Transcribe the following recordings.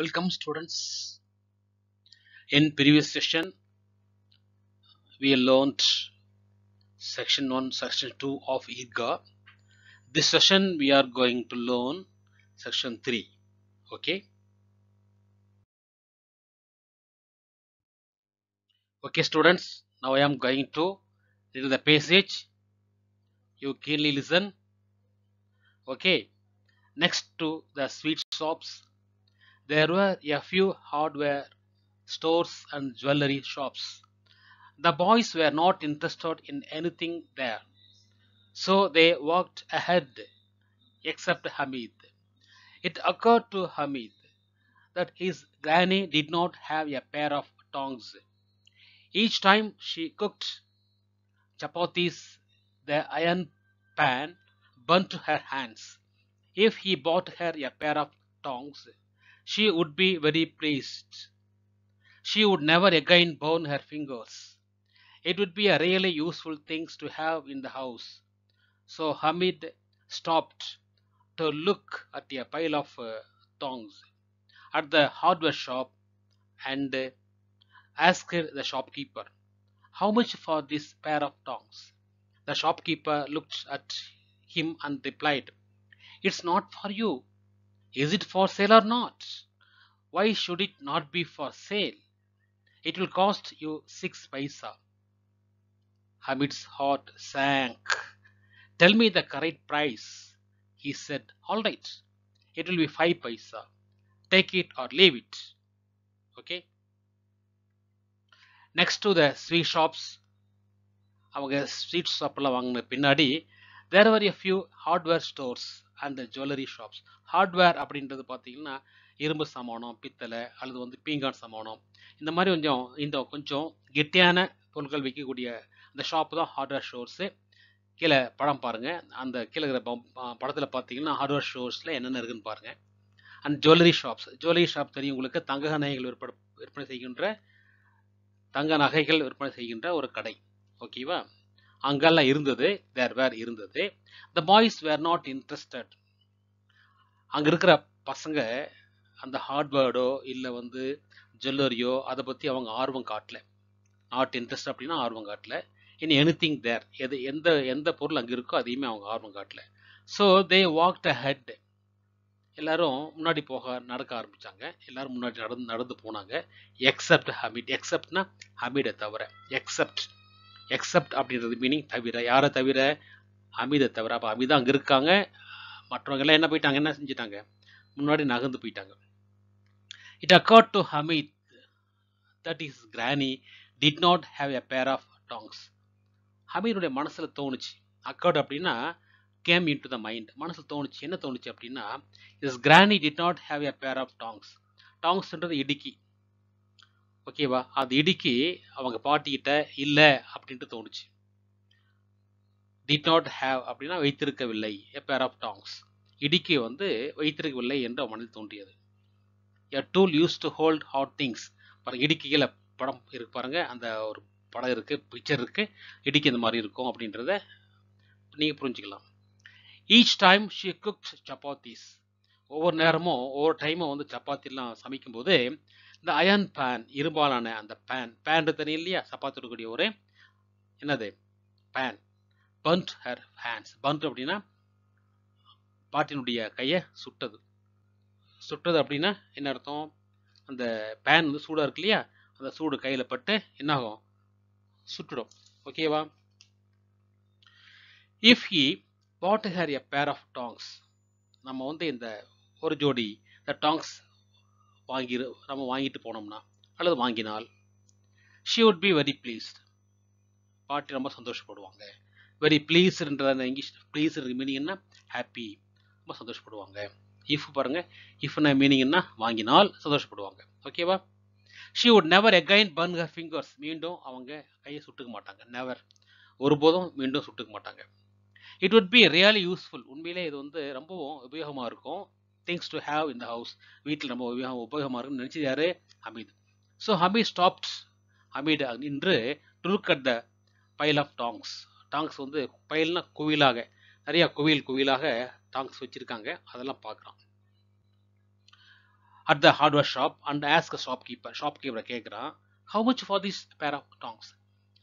welcome students in previous session we learned section 1 section 2 of IRGA this session we are going to learn section 3 okay okay students now I am going to read the passage you keenly listen okay next to the sweet shops there were a few hardware stores and jewelry shops. The boys were not interested in anything there, so they walked ahead, except Hamid. It occurred to Hamid that his granny did not have a pair of tongs. Each time she cooked chapatis, the iron pan burnt her hands. If he bought her a pair of tongs, she would be very pleased. She would never again burn her fingers. It would be a really useful thing to have in the house. So Hamid stopped to look at a pile of uh, thongs at the hardware shop and uh, asked the shopkeeper, How much for this pair of tongs? The shopkeeper looked at him and replied, It's not for you, is it for sale or not? Why should it not be for sale? It will cost you 6 paisa. Hamid's heart sank. Tell me the correct price. He said, All right, it will be 5 paisa. Take it or leave it. Okay. Next the sweet shops அவங்க sweet ஷாப்லாம் the பின்னாடி there were a few hardware stores. அந்த jewellery shops hardware அப்படின்றது பார்த்தீங்கன்னா இரும்பு சாமானம் பித்தளை அல்லது வந்து பீங்கான் சாமானம் இந்த மாதிரி கொஞ்சம் இந்த கொஞ்சம் கெட்டியான பொருட்கள் விற்கக்கூடிய அந்த ஷாப்பு தான் ஹார்ட்வேர் ஷோர்ஸு கீழே படம் பாருங்கள் அந்த கீழே இருக்கிற படத்தில் பார்த்தீங்கன்னா ஹார்ட்வேர் ஷோர்ஸில் என்னென்ன இருக்குன்னு பாருங்கள் and jewellery shops jewellery shop தெரியும் உங்களுக்கு தங்க நகைகள் விற்பனை விற்பனை செய்கின்ற தங்க நகைகள் விற்பனை செய்கின்ற ஒரு கடை ஓகேவா அங்கெல்லாம் இருந்தது தேர் வேர் இருந்தது the boys were not interested அங்கே இருக்கிற பசங்க அந்த ஹார்ட்வேர்டோ இல்லை வந்து ஜுவல்லரியோ அதை பற்றி அவங்க ஆர்வம் காட்டல நாட் இன்ட்ரெஸ்ட் அப்படின்னா ஆர்வம் காட்டல இன் எனி திங் தேர் எது எந்த எந்த பொருள் அங்கே இருக்கோ அதையுமே அவங்க ஆர்வம் காட்டல so they walked ahead எல்லாரும் முன்னாடி போக நடக்க ஆரம்பித்தாங்க எல்லாரும் முன்னாடி நடந்து நடந்து போனாங்க எக்ஸப்ட் ஹமிட் எக்ஸப்ட்னா ஹமிடை தவிர எக்ஸப்ட் எக்ஸப்ட் அப்படின்றது மீனிங் தவிர யாரை தவிர அமிதை தவிர அப்போ அமிதா அங்கே இருக்காங்க மற்றவங்க எல்லாம் என்ன போயிட்டாங்க என்ன செஞ்சிட்டாங்க முன்னாடி நகர்ந்து போயிட்டாங்க it occurred to Hamid that his granny did not have a pair of tongs ஹமீனுடைய மனசில் தோணுச்சு அக்கார்ட் அப்படின்னா came into the mind மனசில் தோணுச்சு என்ன தோணுச்சு அப்படின்னா his granny did not have a pair of tongs டாங்ஸ்ன்றது இடுக்கி ஓகேவா அந்த இடிக்கு அவங்க பாட்டிக்கிட்ட இல்லை அப்படின்ட்டு தோணுச்சு டிட் நாட் ஹேவ் அப்படின்னா வைத்திருக்கவில்லை எ பேர் ஆஃப் டாங்ஸ் இடிக்கு வந்து வைத்திருக்கவில்லை என்று மனதில் தோன்றியது a tool used to hold hot things பாருங்க இடிக்கு கீழே படம் இருக்கு பாருங்க அந்த ஒரு படம் இருக்கு பிக்சர் இருக்கு இடிக்கு இந்த மாதிரி இருக்கும் அப்படின்றத நீங்கள் புரிஞ்சுக்கலாம் each time she cooks chapatis ஒவ்வொரு நேரமும் ஒவ்வொரு டைமும் வந்து சப்பாத்திலாம் சமைக்கும்போது இந்த அயன் பேன் இரும்பாலான அந்த பேன் பேன் தனி இல்லையா சப்பாத்தி இருக்கக்கூடிய ஒரு என்னது pan burnt her hands burnt அப்படின்னா பாட்டினுடைய கையை சுட்டது சுட்டது அப்படின்னா என்ன அர்த்தம் அந்த பேன் வந்து சூடாக இருக்கு இல்லையா அந்த சூடு கையில் பட்டு என்னாகும் சுட்டுடும் ஓகேவா if he bought her a pair of tongs நம்ம வந்து இந்த ஒரு ஜோடி டாங்ஸ் வாங்கி நம்ம வாங்கிட்டு போனோம்னா அல்லது வாங்கினால் she would be very pleased பாட்டி ரொம்ப சந்தோஷப்படுவாங்க வெரி ப்ளீஸ்ன்ற அந்த இங்கிலீஷ் ப்ளீஸ் மீனிங் என்ன ஹாப்பி ரொம்ப சந்தோஷப்படுவாங்க இஃப் பாருங்க இஃப் என்ன மீனிங் என்ன வாங்கினால் சந்தோஷப்படுவாங்க ஓகேவா she would never again burn her fingers மீண்டும் அவங்க கையை சுட்டுக்க மாட்டாங்க நெவர் ஒருபோதும் மீண்டும் சுட்டுக்க மாட்டாங்க it would be really useful உண்மையிலே இது வந்து ரொம்பவும் உபயோகமாக இருக்கும் திங்ஸ் டு ஹேவ் இந்த ஹவுஸ் வீட்டில் நம்ம உபயோகமாக இருக்கும்னு நினச்சது யாரு ஹமீத் ஸோ ஹமீத் ஸ்டாப்ஸ் ஹமீட் இன்று to look at the pile of tongs tongs வந்து பைல்னா குவிலாக நிறையா குவியல் குவிலாக டாங்ஸ் வச்சுருக்காங்க அதெல்லாம் பார்க்குறோம் at the hardware shop and ask shopkeeper ஷாப் கீப்பரை கேட்குறான் how much for this pair of tongs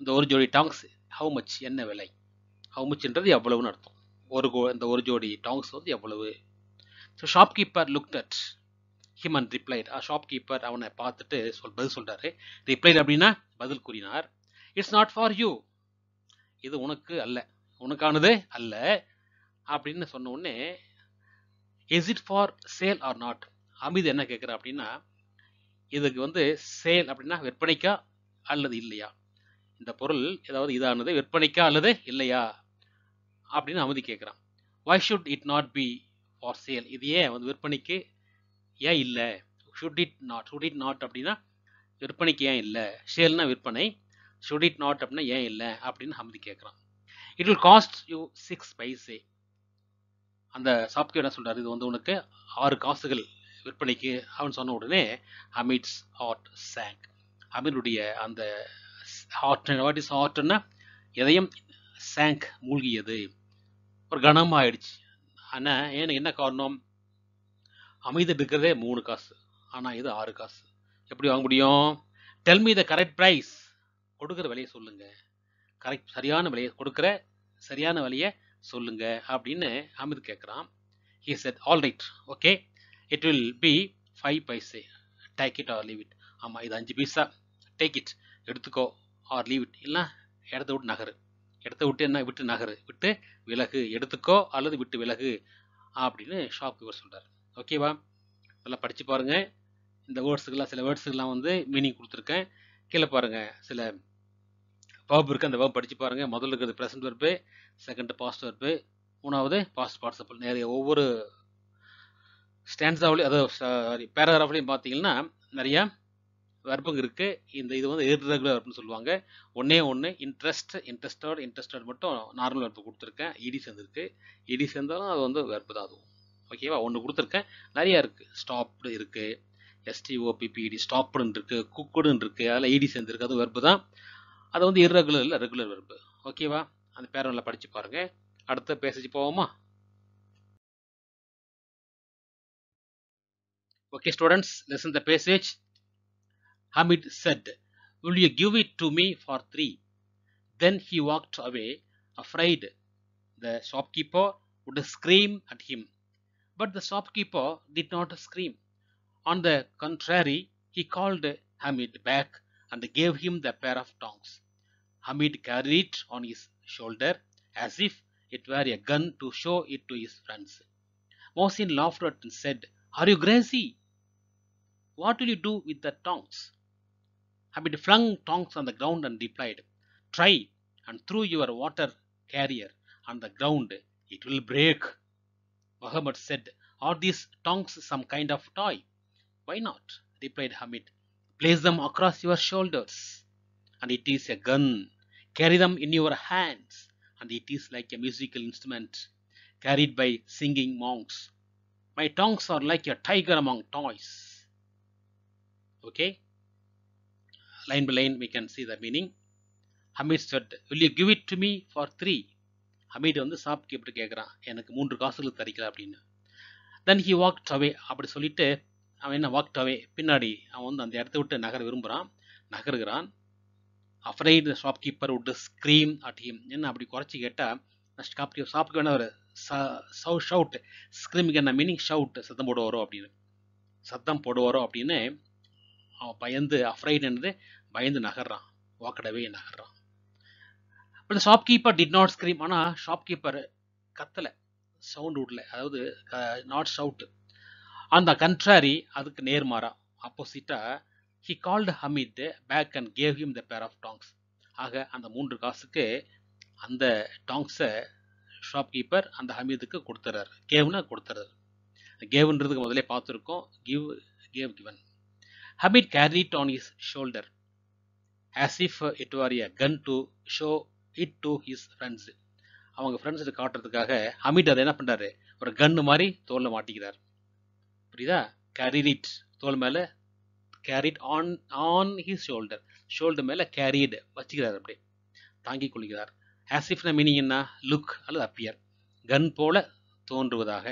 இந்த ஒரு ஜோடி டாங்ஸ் ஹவு மச் என்ன விலை ஹவு மச்ன்றது எவ்வளவுன்னு அர்த்தம் ஒரு கோ இந்த ஒரு ஜோடி டாங்ஸ் வந்து எவ்வளவு so shopkeeper look that human replied replied shopkeeper அவனை பார்த்துட்டு சொல் பதில் சொல்கிறாரு ரிப்ளைட் அப்படின்னா பதில் கூறினார் இட்ஸ் நாட் ஃபார் யூ இது உனக்கு அல்ல உனக்கானது அல்ல அப்படின்னு சொன்ன உடனே is it for sale or not Amit என்ன கேட்குற அப்படின்னா இதுக்கு வந்து சேல் அப்படின்னா விற்பனைக்கா அல்லது இல்லையா இந்த பொருள் ஏதாவது இதானது விற்பனைக்கா அல்லது இல்லையா அப்படின்னு அமைதி கேட்குறான் why should it not be for sale இது ஏன் வந்து விற்பனைக்கு ஏன் இல்லை should it not should it not அப்படின்னா விற்பனைக்கு ஏன் இல்லை ஷேல்னா விற்பனை ஷுட் இட் நாட் அப்படின்னா ஏன் இல்லை அப்படின்னு ஹம்தி கேட்குறான் it will cost you six paise அந்த சாப்கே என்ன சொல்கிறார் இது வந்து உனக்கு ஆறு காசுகள் விற்பனைக்கு அப்படின்னு சொன்ன உடனே அமிட்ஸ் ஹார்ட் சேங்க் அமீருடைய அந்த ஹார்ட் வாட் இஸ் ஹார்ட்னா எதையும் சேங்க் மூழ்கியது ஒரு கனமாயிடுச்சு ஆனால் ஏன்னு என்ன காரணம் அமைதி இருக்கிறதே மூணு காசு ஆனால் இது ஆறு காசு எப்படி வாங்க முடியும் tell me the correct price கொடுக்குற விலையை சொல்லுங்க கரெக்ட் சரியான விலையை கொடுக்குற சரியான விலையை சொல்லுங்க அப்படின்னு அமித் கேட்குறான் he said all right okay it will be five paise take it or leave it ஆமாம் இது அஞ்சு பைசா டேக் இட் எடுத்துக்கோ ஆர் லீவ் இட் இல்லைனா இடத்த விட்டு நகரு இடத்த விட்டு என்ன விட்டு நகரு விட்டு விலகு எடுத்துக்கோ அல்லது விட்டு விலகு அப்படின்னு ஷாப்கீப்பர் சொல்கிறார் ஓகேவா நல்லா படித்து பாருங்கள் இந்த வேர்ட்ஸுக்கெல்லாம் சில வேர்ட்ஸுக்கெல்லாம் வந்து மீனிங் கொடுத்துருக்கேன் கீழே பாருங்கள் சில வேர்ப் இருக்குது அந்த வேர்ப் படித்து பாருங்கள் முதல்ல இருக்கிறது present verb second past verb மூணாவது பாஸ்ட் பார்ட்டிசிபிள் நிறைய ஒவ்வொரு ஸ்டாண்ட்ஸாவிலையும் அதாவது சாரி பேராகிராஃப்லையும் பார்த்தீங்கன்னா நிறையா வெர்புக்கு இருக்குது இந்த இது வந்து இர்ரெகுலர் வெர்ப்னு சொல்லுவாங்க ஒன்னே ஒன்று இன்ட்ரெஸ்ட் இன்ட்ரெஸ்டட் இன்ட்ரெஸ்டட் மட்டும் நார்மல் வெர்ப்பு கொடுத்துருக்கேன் இடி சேர்ந்துருக்கு இடி சேர்ந்தாலும் அது வந்து வெர்ப்பு தான் அதுவும் ஓகேவா ஒன்று கொடுத்துருக்கேன் நிறையா இருக்குது ஸ்டாப்டு இருக்குது எஸ்டிஓபிபிஇடி ஸ்டாப்டுன்னு e இருக்குது குக்குடுன்னு இருக்குது அதில் இடி சேர்ந்துருக்கு அது வெர்பு தான் அது வந்து இர்ரெகுலர் இல்லை ரெகுலர் வெர்பு ஓகேவா அந்த பேரனில் படித்து பாருங்கள் அடுத்த பேசேஜ் போவோமா Okay, students, listen the passage. Hamid said, Will you give it to me for three? Then he walked away, afraid the shopkeeper would scream at him. But the shopkeeper did not scream. On the contrary, he called Hamid back and gave him the pair of tongs. Hamid carried it on his shoulder as if it were a gun to show it to his friends. Mosin laughed and said, Are you crazy? What will you do with the tongs? Hamid flung tongs on the ground and replied, Try and throw your water carrier on the ground, it will break. Muhammad said, Are these tongs some kind of toy? Why not? replied Hamid. Place them across your shoulders, and it is a gun. Carry them in your hands, and it is like a musical instrument carried by singing monks. My tongs are like a tiger among toys. Okay? line by line we can see the meaning Hamid said will you give it to me for three Hamid வந்து shop கீப்ட்டு கேட்குறான் எனக்கு மூன்று காசுகளுக்கு தரிக்கல அப்படின்னு then he walk டவே அப்படி சொல்லிட்டு அவன் என்ன walk டவே பின்னாடி அவன் வந்து அந்த இடத்த விட்டு நகர விரும்புகிறான் நகருகிறான் அஃப்ரைட் இந்த shopkeeper would scream at என்ன அப்படி குறைச்சி கேட்டால் ஷாப் கீப் ஷாப்புக்கு வேணா ஒரு சவு ஷவுட் ஸ்க்ரீமுக்கு என்ன மீனிங் ஷவுட் சத்தம் போடுவாரோ அப்படின்னு சத்தம் போடுவாரோ அப்படின்னு அவன் பயந்து என்னது பயந்து நகர்றான் வாக்கடவே நகர்றான் but shopkeeper did not scream ஆனால் ஷாப் கீப்பர் கத்தலை சவுண்ட் விடல அதாவது நாட் ஷவுட் அந்த கன்ட்ராரி அதுக்கு நேர்மாறா அப்போசிட்டா he called Hamid back and gave him the pair of tongs ஆக அந்த மூன்று காசுக்கு அந்த டாங்ஸை ஷாப்கீப்பர் அந்த ஹமீதுக்கு கொடுத்துறாரு கேவ்னா கொடுத்துறாரு கேவ்ன்றதுக்கு முதலே பார்த்துருக்கோம் give gave given Hamid carried on his shoulder as if it were a gun to show it to his friends அவங்க ஃப்ரெண்ட்ஸ் காட்டுறதுக்காக ஹமீட் அதை என்ன பண்ணுறாரு ஒரு கன்னு மாதிரி தோலில் மாட்டிக்கிறார் புரியுதா கேரிட் தோல் மேலே carried on on his shoulder shoulder மேலே கேரிட் வச்சுக்கிறார் அப்படி தாங்கி கொள்கிறார் ஆசிஃப்னா மீனிங் என்ன லுக் அல்லது அப்பியர் கன் போல தோன்றுவதாக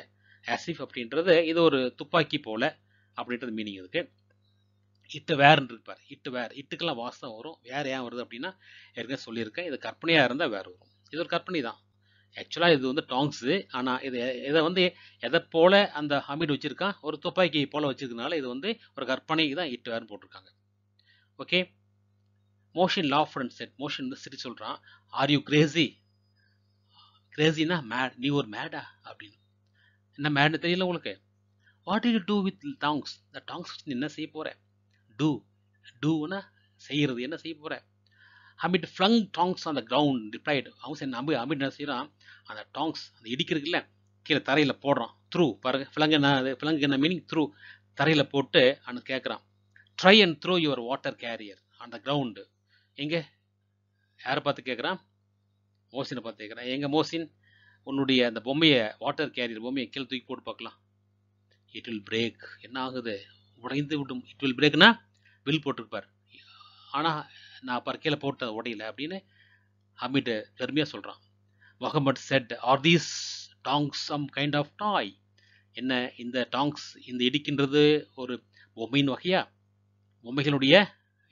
ஆசிஃப் அப்படின்றது இது ஒரு துப்பாக்கி போல அப்படின்றது மீனிங் இருக்குது இட்டு வேர்ன்னு இருப்பார் இட்டு வேர் இட்டுக்கெல்லாம் வாசம் வரும் வேர் ஏன் வருது அப்படின்னா ஏற்கனவே சொல்லியிருக்கேன் இது கற்பனையாக இருந்தால் வேறு வரும் இது ஒரு கற்பனை தான் ஆக்சுவலாக இது வந்து டாங்ஸு ஆனால் இது இதை வந்து எதை போல் அந்த ஹமீட் வச்சுருக்கான் ஒரு துப்பாக்கி போல் வச்சுருக்கனால இது வந்து ஒரு கற்பனைக்கு தான் இட்டு வேர்னு போட்டிருக்காங்க okay Mohsin laughed friend said Mohsin வந்து சிரி சொல்கிறான் ஆர் யூ கிரேசி கிரேசினா மேட் நீ ஒரு மேடா அப்படின்னு என்ன மேட்னு தெரியல உங்களுக்கு what you do with tongs இந்த டாங்ஸ் வச்சு என்ன செய்ய போகிறேன் டூ டூனா செய்கிறது என்ன செய்ய போகிற அமிட் ஃப்ளங் டாங்ஸ் அந்த கிரவுண்ட் ரிப்ளைடு அவங்க சரி நம்பி அமிட் என்ன செய்கிறான் அந்த டாங்ஸ் அந்த இடிக்கிறதுக்குல கீழே தரையில் போடுறான் த்ரூ பாருங்க ஃபிளங் என்ன அது ஃபிளங் என்ன மீனிங் த்ரூ தரையில் போட்டு அவனு கேட்குறான் try and throw your water carrier அந்த கிரவுண்டு எங்கே யாரை பார்த்து கேட்குறான் மோசினை பார்த்து கேட்குறான் எங்கள் மோசின் உன்னுடைய அந்த பொம்மையை வாட்டர் கேரியர் பொம்மையை கீழே தூக்கி போட்டு பார்க்கலாம் இட் வில் பிரேக் என்ன ஆகுது உடைந்து விடும் இட் வில் பிரேக்னா பில் போட்டிருப்பார் ஆனால் நான் பர்க்கையில் போட்ட உடையில அப்படின்னு ஹமீடு பெருமையாக சொல்கிறான் Mohammed said are these tongs some kind of toy என்ன இந்த டாங்ஸ் இந்த இடிக்கின்றது ஒரு பொம்மையின் வகையா பொம்மைகளுடைய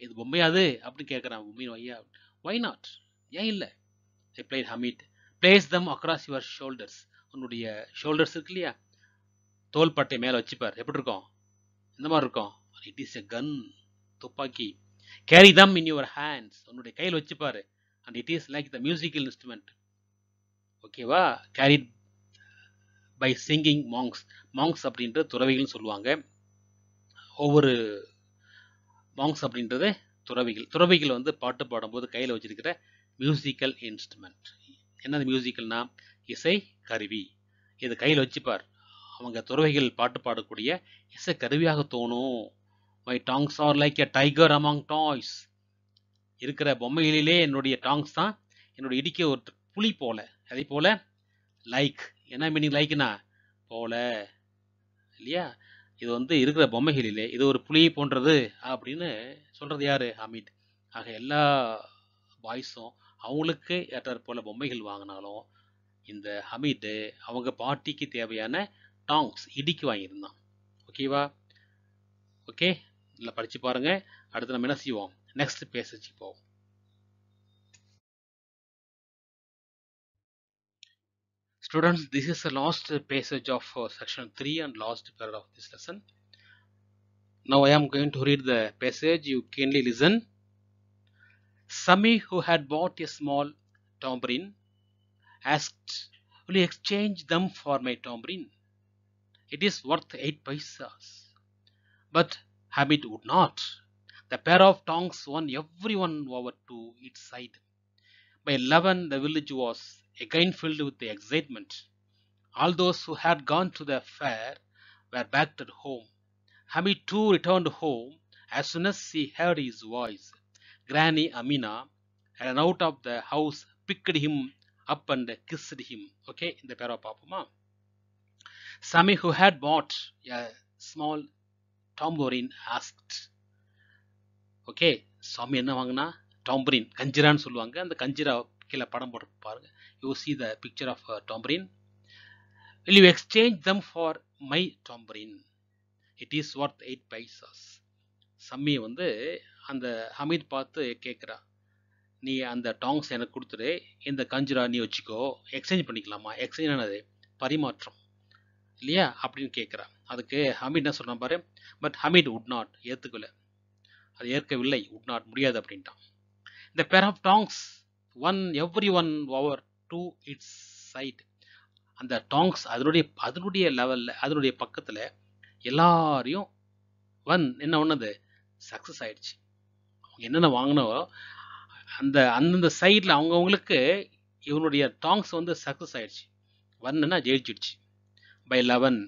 இது பொம்மையாது அப்படின்னு கேட்குறான் பொம்மையின் வகையா ஒய் நாட் ஏன் இல்லை replied Hamid place them across your shoulders உன்னுடைய ஷோல்டர்ஸ் இருக்கு இல்லையா தோல்பட்டை மேலே வச்சுப்பார் எப்படி இருக்கும் இந்த மாதிரி இருக்கும் இட் இஸ் எ கன் துப்பாக்கி carry them in your hands உன்னுடைய கையில் வச்சுப்பாரு and it is like the musical instrument ஓகேவா carry by singing monks monks அப்படின்ற துறவிகள்னு சொல்லுவாங்க ஒவ்வொரு மாங்ஸ் அப்படின்றது துறவிகள் துறவிகள் வந்து பாட்டு பாடும்போது கையில் வச்சிருக்கிற மியூசிக்கல் இன்ஸ்ட்ருமெண்ட் என்னது மியூசிக்கல்னா இசை கருவி இது கையில் வச்சுப்பார் அவங்க துறவிகள் பாட்டு பாடக்கூடிய இசை கருவியாக தோணும் my tongs are like a tiger among toys இருக்கிற பொம்மைகளிலே என்னுடைய டாங்ஸ் தான் என்னுடைய இடிக்க ஒரு புலி போல அதே போல லைக் என்ன மீனிங் லைக்னா போல இல்லையா இது வந்து இருக்கிற பொம்மைகளிலே இது ஒரு புலியை போன்றது அப்படின்னு சொல்கிறது யார் அமித் ஆக எல்லா பாய்ஸும் அவங்களுக்கு போல பொம்மைகள் வாங்கினாலும் இந்த ஹமீது அவங்க பாட்டிக்கு தேவையான டாங்ஸ் இடிக்கு வாங்கியிருந்தான் ஓகேவா ஓகே இல்லை படித்து பாருங்கள் அடுத்து நம்ம என்ன செய்வோம் நெக்ஸ்ட் பேசஜ் போவோம் Students, this is the last passage of uh, section 3 and last part of this lesson. Now I am going to read the passage. You kindly listen. Sami, who had bought a small tambourine, asked, Will you exchange them for my tambourine? It is worth 8 paisas. But habit would not. The pair of tongs won everyone over to its side. By 11, the village was again filled with the excitement. All those who had gone to the fair were back at home. Hamid too returned home as soon as he heard his voice. Granny Amina ran out of the house, picked him up and kissed him. Okay, in the pair of Papuma. Sami, who had bought a small tambourine asked okay Sammi என்ன வாங்கினா டாம்பரின் கஞ்சிரான்னு சொல்லுவாங்க அந்த கஞ்சிரா கீழே படம் போட்டு பாருங்க you see the picture of tambourine will you exchange them for my tambourine it is worth eight paisas சம்மியை வந்து அந்த ஹமீத் பார்த்து கேட்குறா நீ அந்த டாங்ஸ் எனக்கு கொடுத்துரு இந்த கஞ்சிரா நீ வச்சுக்கோ எக்ஸ்சேஞ்ச் பண்ணிக்கலாமா எக்ஸ்சேஞ்ச் என்னது பரிமாற்றம் இல்லையா அப்படின்னு கேட்குறா அதுக்கு ஹமீட் என்ன சொன்ன பாரு பட் ஹமீட் உட் நாட் ஏற்றுக்கல அது ஏற்கவில்லை உட் நாட் முடியாது அப்படின்ட்டான் இந்த pair of tongs won everyone over to its side அந்த டாங்ஸ் அதனுடைய அதனுடைய லெவலில் அதனுடைய பக்கத்தில் எல்லாரையும் ஒன் என்ன ஒன்றுது சக்ஸஸ் ஆயிடுச்சு அவங்க என்னென்ன வாங்கினோ அந்த அந்தந்த சைடில் அவங்கவுங்களுக்கு இவனுடைய டாங்ஸ் வந்து சக்ஸஸ் ஆயிடுச்சு ஒன்னுன்னா ஜெயிச்சிடுச்சு பை லெவன்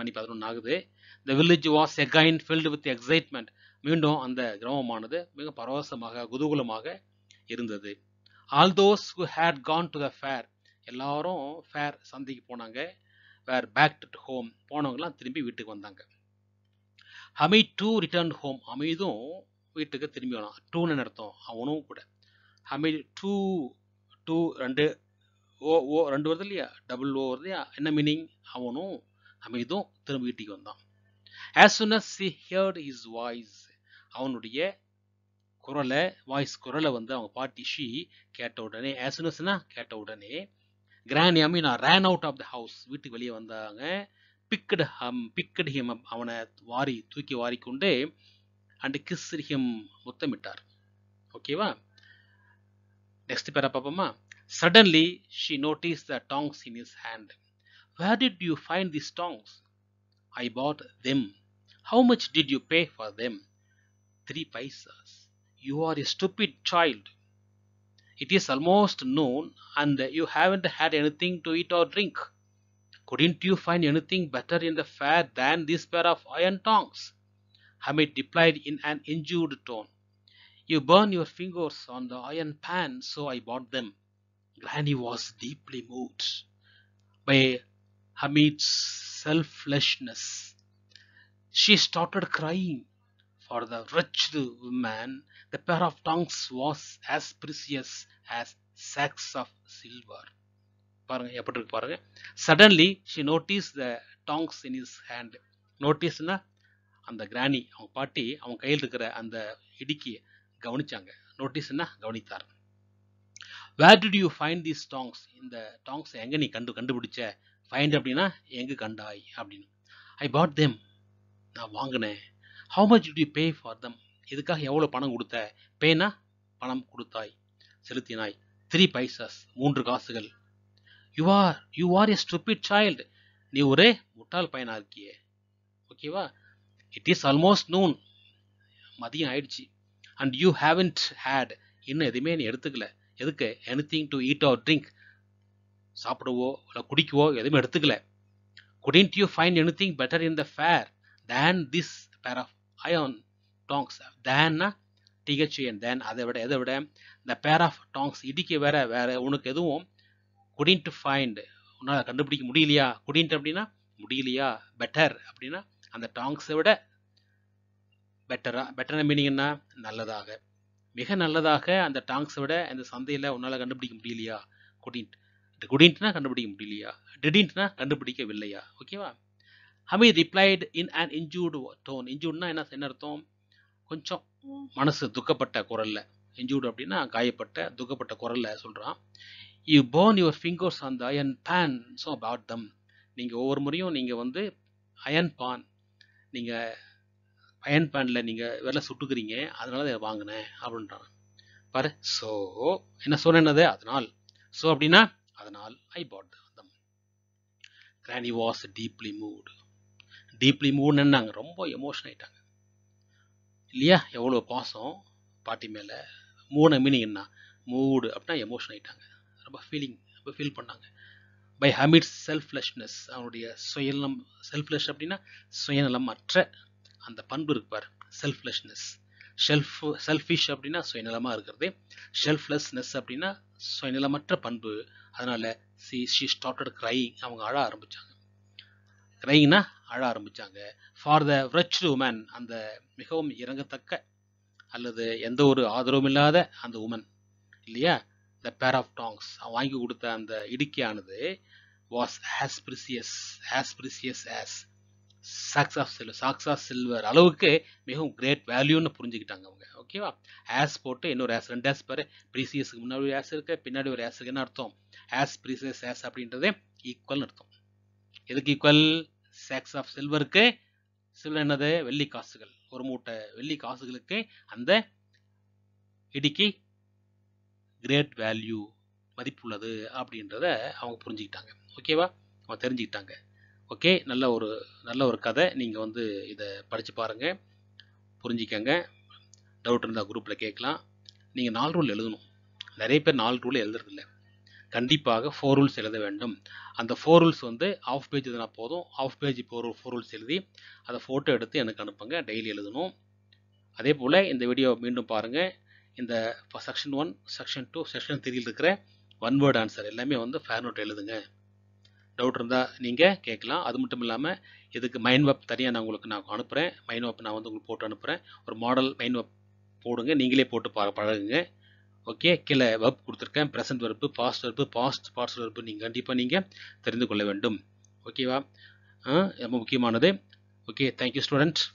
மணி பதினொன்று ஆகுது the village was again filled with excitement மீண்டும் அந்த கிராமமானது மிக பரவசமாக குதூகூலமாக இருந்தது all those who had gone to the fair எல்லாரும் ஃபேர் சந்தைக்கு போனாங்க வேர் பேக் டு ஹோம் போனவங்களாம் திரும்பி வீட்டுக்கு வந்தாங்க ஹமீத் டூ ரிட்டர்ன் ஹோம் அமைதும் வீட்டுக்கு திரும்பி வரலாம் டூன்னு அர்த்தம் அவனும் கூட ஹமீத் டூ டூ ரெண்டு ஓ ஓ ரெண்டு வருது இல்லையா டபுள் ஓ வருது என்ன மீனிங் அவனும் அமைதும் திரும்ப வீட்டுக்கு வந்தான் as soon as she his voice அவனுடைய குரலை வாய்ஸ் குரலை வந்து அவங்க பாட்டி ஷி கேட்ட உடனே ஆஸ் கேட்ட உடனே கிராண்ட் யாமி நான் ran out of the house வீட்டுக்கு வெளியே வந்தாங்க பிக்கடு ஹம் பிக்கடு ஹிம் அவனை வாரி தூக்கி வாரி கொண்டு அண்டு கிஸ் ஹிம் முத்தமிட்டார் ஓகேவா நெக்ஸ்ட் பேரை பார்ப்போமா suddenly she noticed the tongs in his hand Where did you find these tongs? I bought them. How much did you pay for them? Three paisas. You are a stupid child. It is almost noon and you haven't had anything to eat or drink. Couldn't you find anything better in the fair than this pair of iron tongs? Hamid replied in an injured tone. You burn your fingers on the iron pan, so I bought them. Granny was deeply moved by Hamid's selflessness. She started crying for the wretched woman. The pair of tongues was as precious as sacks of silver. பாருங்க எப்படி இருக்கு பாருங்க suddenly she notices the tongs in his hand நோட்டீஸ்னா அந்த granny அவங்க பாட்டி அவங்க கையில் இருக்கிற அந்த இடுக்கி கவனிச்சாங்க நோட்டீஸ்னா கவனித்தார் where did you find these tongs இந்த டாங்ஸ் எங்கே நீ கண்டு கண்டுபிடிச்ச ஃபைண்ட் அப்படின்னா எங்கு கண்டாய் அப்படின்னு ஐ பாட் தெம் நான் வாங்கினேன் how much you pay for them இதுக்காக எவ்வளோ பணம் கொடுத்த பேனா பணம் கொடுத்தாய் செலுத்தினாய் த்ரீ பைசஸ் மூன்று காசுகள் you are you are a stupid child நீ ஒரே முட்டாள் பையனாக இருக்கியே ஓகேவா இட் இஸ் ஆல்மோஸ்ட் நூன் மதியம் ஆயிடுச்சு அண்ட் யூ ஹாவன்ட் ஹேட் இன்னும் எதுவுமே நீ எடுத்துக்கல எதுக்கு anything to eat or drink சாப்பிடவோ இல்லை குடிக்கவோ எதுவுமே எடுத்துக்கல couldn't you find anything better in the fair than this pair of iron tongs தேன்னா டிஹெச்யூஎன் தேன் அதை விட எதை விட இந்த பேர் ஆஃப் டாங்ஸ் இடிக்க வேற வேற உனக்கு எதுவும் குடின்ட் ஃபைண்ட் உன்னால் கண்டுபிடிக்க முடியலையா குடின்ட் அப்படின்னா முடியலையா பெட்டர் அப்படின்னா அந்த டாங்ஸை விட பெட்டரா பெட்டர் மீனிங் என்ன நல்லதாக மிக நல்லதாக அந்த டாங்ஸை விட அந்த சந்தையில் உன்னால் கண்டுபிடிக்க முடியலையா குடின்ட் குடின்ட்டுனா கண்டுபிடிக்க முடியலையா டிடின்ட்டுனா கண்டுபிடிக்கவில்லையா ஓகேவா Hamid replied in and injured tone இன்ஜூர்ட்னா என்ன என்ன அர்த்தம் கொஞ்சம் மனசு துக்கப்பட்ட குரலில் இன்ஜூர்டு அப்படின்னா காயப்பட்ட துக்கப்பட்ட குரலில் சொல்கிறான் you burn your fingers on the iron pan so about them நீங்கள் ஒவ்வொரு முறையும் நீங்கள் வந்து அயன் பான் நீங்கள் அயன் பேனில் நீங்கள் வெளில சுட்டுக்கிறீங்க அதனால அதை வாங்கினேன் அப்படின்றான் பாரு ஸோ என்ன சொன்னது அதனால் ஸோ அப்படின்னா அதனால் I bought them granny was deeply moved deeply மூவ்டுன்னாங்க ரொம்ப எமோஷன் ஆயிட்டாங்க இல்லையா எவ்வளோ பாசம் பாட்டி மேலே மூணு மீனிங் என்ன மூடு அப்படின்னா எமோஷன் ஆயிட்டாங்க ரொம்ப ஃபீலிங் ரொம்ப ஃபீல் பண்ணாங்க பை ஹமிட் செல்ஃப்லெஷ்னஸ் அவனுடைய சுயநலம் செல்ஃப்லெஷ் அப்படின்னா சுயநலம் அற்ற அந்த பண்பு இருப்பார் செல்ஃப்லெஷ்னஸ் ஷெல்ஃப் செல்ஃபிஷ் அப்படின்னா சுயநலமாக இருக்கிறது ஷெல்ஃப்லெஸ்னஸ் அப்படின்னா சுயநிலமற்ற பண்பு அதனால் சி ஷி ஸ்டார்டட் கிரைங் அவங்க அழ ஆரம்பித்தாங்க கிரைங்னா அழ ஆரம்பித்தாங்க ஃபார் த ரிச் உமன் அந்த மிகவும் இறங்கத்தக்க அல்லது எந்த ஒரு ஆதரவும் இல்லாத அந்த உமன் இல்லையா த பேர் ஆஃப் டாங்ஸ் அவன் வாங்கி கொடுத்த அந்த இடுக்கியானது was as precious as precious as sacks of silver sacks of silver அளவுக்கு மிகவும் கிரேட் வேல்யூன்னு புரிஞ்சுக்கிட்டாங்க அவங்க ஓகேவா ஆஸ் போட்டு இன்னொரு ஆஸ் ரெண்டு ஆஸ் பாரு ப்ரீசியஸ்க்கு முன்னாடி ஒரு ஆஸ் இருக்கு பின்னாடி ஒரு ஆஸ் இருக்குன்னு அர்த்தம் ஆஸ் ப்ரீசியஸ் ஆஸ் அப்படின்றதே ஈக்குவல்னு அர்த்தம் எதுக்கு ஈக்குவல் சாக்ஸ் ஆஃப் சில்வருக்கு சில்வர் என்னது வெள்ளி காசுகள் ஒரு மூட்டை வெள்ளி காசுகளுக்கு அந்த இடிக்கு கிரேட் வேல்யூ மதிப்புள்ளது அப்படின்றத அவங்க புரிஞ்சுக்கிட்டாங்க ஓகேவா அவங்க தெரிஞ்சுக்கிட்டாங்க ஓகே நல்ல ஒரு நல்ல ஒரு கதை நீங்கள் வந்து இதை படித்து பாருங்கள் புரிஞ்சிக்கங்க டவுட் இருந்தால் குரூப்பில் கேட்கலாம் நீங்கள் நாலு ரூல் எழுதணும் நிறைய பேர் நாலு ரூல் எழுதுறதில்ல கண்டிப்பாக ஃபோர் ரூல்ஸ் எழுத வேண்டும் அந்த ஃபோர் ரூல்ஸ் வந்து ஆஃப் பேஜ் எதுனா போதும் half page four four rules எழுதி அதை ஃபோட்டோ எடுத்து எனக்கு அனுப்புங்க டெய்லி எழுதணும் அதே போல் இந்த வீடியோ மீண்டும் பாருங்கள் இந்த section one section two section three இருக்கிற ஒன் வேர்ட் ஆன்சர் எல்லாமே வந்து ஃபேர் நோட் எழுதுங்க டவுட் இருந்தால் நீங்கள் கேட்கலாம் அது மட்டும் இல்லாமல் இதுக்கு மைன் வெப் தனியாக நான் உங்களுக்கு நான் அனுப்புகிறேன் மைன் வெப் நான் வந்து உங்களுக்கு போட்டு அனுப்புகிறேன் ஒரு மாடல் மைன் வெப் போடுங்க நீங்களே போட்டு பா பழகுங்க ஓகே கீழே வெப் கொடுத்துருக்கேன் ப்ரெசன்ட் வெறுப்பு பாஸ்ட் வெறுப்பு பாஸ்ட் பாஸ்ட் வெறுப்பு நீங்கள் கண்டிப்பாக நீங்கள் தெரிந்து கொள்ள வேண்டும் ஓகேவா ரொம்ப முக்கியமானது ஓகே தேங்க்யூ ஸ்டூடெண்ட்ஸ்